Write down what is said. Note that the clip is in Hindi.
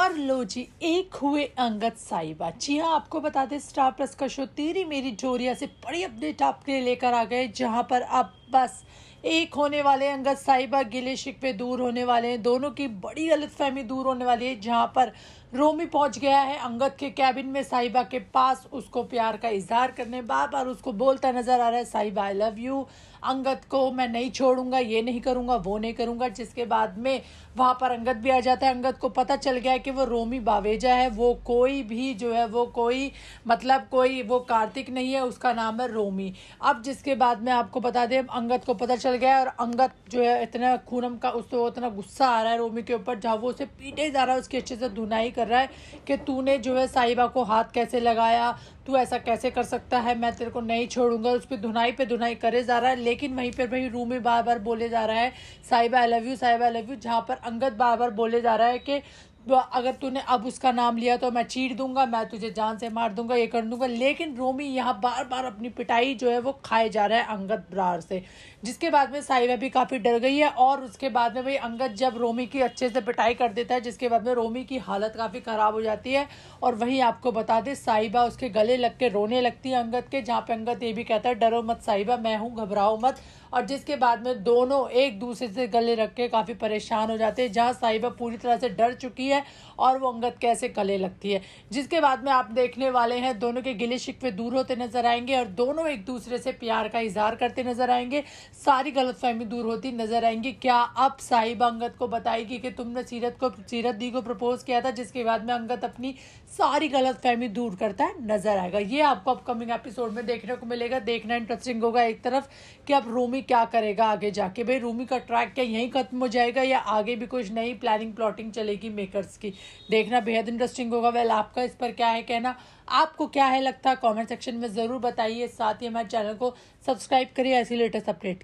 और लो जी एक हुए अंगद साहिबा जी हाँ आपको बता दें स्टार प्लस का शो तेरी मेरी जोरिया से बड़ी अपडेट आपके लिए लेकर आ गए जहाँ पर आप बस एक होने वाले अंगद साहिबा गिले शिकवे दूर होने वाले हैं दोनों की बड़ी गलतफहमी दूर होने वाली है जहां पर रोमी पहुंच गया है अंगद के कैबिन में साहिबा के पास उसको प्यार का इजहार करने बार बार उसको बोलता नजर आ रहा है साहिबा आई लव यू अंगद को मैं नहीं छोड़ूंगा ये नहीं करूंगा वो नहीं करूंगा जिसके बाद में वहां पर अंगद भी आ जाता है अंगद को पता चल गया है कि वो रोमी बावेजा है वो कोई भी जो है वो कोई मतलब कोई वो कार्तिक नहीं है उसका नाम है रोमी अब जिसके बाद में आपको बता दें अंगत को पता चल गया और अंगत जो है इतना खूनम का उसको इतना गुस्सा आ रहा है रोमी के ऊपर जहाँ वो उसे पीटे जा रहा है उसकी अच्छे से धुनाई कर रहा है कि तूने जो है साहिबा को हाथ कैसे लगाया तू ऐसा कैसे कर सकता है मैं तेरे को नहीं छोड़ूंगा उस पर धुनाई पे धुनाई करे जा रहा है लेकिन वहीं पर वही रूमी बार बार बोले जा रहा है साहिबा आई लव यू साहिबा आई लव यू जहाँ पर अंगत बार बार बोले जा रहा है कि तो अगर तूने अब उसका नाम लिया तो मैं चीट दूंगा मैं तुझे जान से मार दूंगा ये कर दूंगा लेकिन रोमी यहाँ बार बार अपनी पिटाई जो है वो खाए जा रहा है अंगद ब्रार से जिसके बाद में साइबा भी काफ़ी डर गई है और उसके बाद में भाई अंगद जब रोमी की अच्छे से पिटाई कर देता है जिसके बाद में रोमी की हालत काफ़ी ख़राब हो जाती है और वहीं आपको बता दें साहिबा उसके गले लग के रोने लगती है अंगद के जहाँ पे अंगद ये भी कहता है डरो मत साहिबा मैं हूँ घबराओ मत और जिसके बाद में दोनों एक दूसरे से गले रख के काफ़ी परेशान हो जाते हैं जहाँ साहिबा पूरी तरह से डर चुकी है है और वो अंगत कैसे गले लगती है जिसके बाद में आप देखने वाले हैं दोनों के गिले शिकवे दूर होते नजर आएंगे और दोनों एक दूसरे से प्यार का इजहार करते नजर आएंगे सारी गलतफहमी दूर होती नजर आएंगी क्या अब साहिब अंगत को बताएगी कि तुमने सीरत को सीरत दी को प्रपोज किया था जिसके बाद में अंगत अपनी सारी गलतफहमी दूर करता है नजर आएगा ये आपको अपकमिंग एपिसोड में देखने को मिलेगा देखना इंटरेस्टिंग होगा एक तरफ कि अब रूमी क्या करेगा आगे जाके भाई रूमी का ट्रैक क्या यहीं खत्म हो जाएगा या आगे भी कुछ नई प्लानिंग प्लॉटिंग चलेगी मेकर यूनिवर्स की देखना बेहद इंटरेस्टिंग होगा वेल आपका इस पर क्या है कहना आपको क्या है लगता है कॉमेंट सेक्शन में ज़रूर बताइए साथ ही हमारे चैनल को सब्सक्राइब करिए ऐसी लेटेस्ट अपडेट